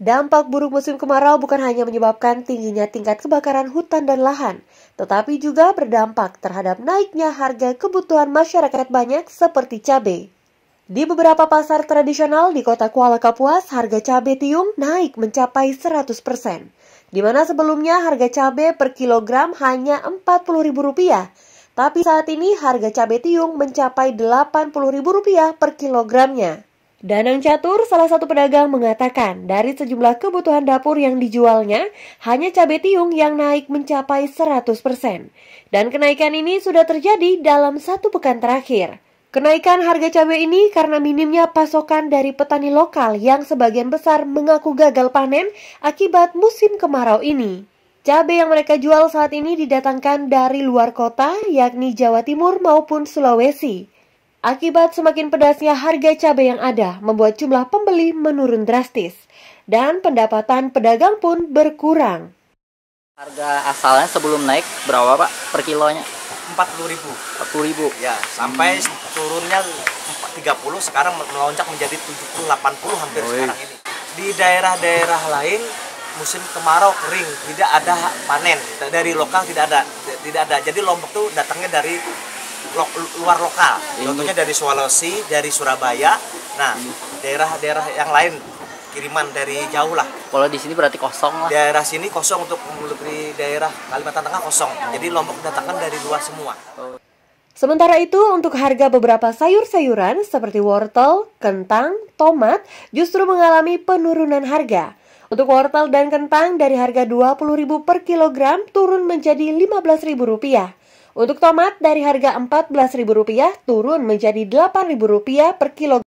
Dampak buruk musim kemarau bukan hanya menyebabkan tingginya tingkat kebakaran hutan dan lahan, tetapi juga berdampak terhadap naiknya harga kebutuhan masyarakat banyak seperti cabai. Di beberapa pasar tradisional di kota Kuala Kapuas, harga cabai tiung naik mencapai 100%, di mana sebelumnya harga cabai per kilogram hanya Rp40.000, tapi saat ini harga cabai tiung mencapai Rp80.000 per kilogramnya. Danang Catur, salah satu pedagang, mengatakan dari sejumlah kebutuhan dapur yang dijualnya, hanya cabai tiung yang naik mencapai 100%. Dan kenaikan ini sudah terjadi dalam satu pekan terakhir. Kenaikan harga cabai ini karena minimnya pasokan dari petani lokal yang sebagian besar mengaku gagal panen akibat musim kemarau ini. Cabai yang mereka jual saat ini didatangkan dari luar kota, yakni Jawa Timur maupun Sulawesi. Akibat semakin pedasnya harga cabai yang ada membuat jumlah pembeli menurun drastis dan pendapatan pedagang pun berkurang. Harga asalnya sebelum naik berapa Pak per kilonya? 40 ribu. 40 ribu. Ya, sampai hmm. turunnya 30 sekarang melonjak menjadi 70 80 hampir Oi. sekarang ini. Di daerah-daerah lain musim kemarau kering, tidak ada panen dari lokal tidak ada, tidak ada. Jadi Lombok tuh datangnya dari lo, luar lokal. Iya, Contohnya dari Sulawesi, dari Surabaya. Nah, iya. daerah-daerah yang lain kiriman dari jauh lah. Kalau di sini berarti kosong lah. Daerah sini kosong untuk membeli daerah Kalimantan Tengah kosong. Jadi Lombok datangkan dari luar semua. Sementara itu, untuk harga beberapa sayur-sayuran seperti wortel, kentang, tomat justru mengalami penurunan harga. Untuk wortel dan kentang dari harga Rp20.000 per kilogram turun menjadi Rp15.000. Untuk tomat dari harga Rp14.000 turun menjadi Rp8.000 per kilogram.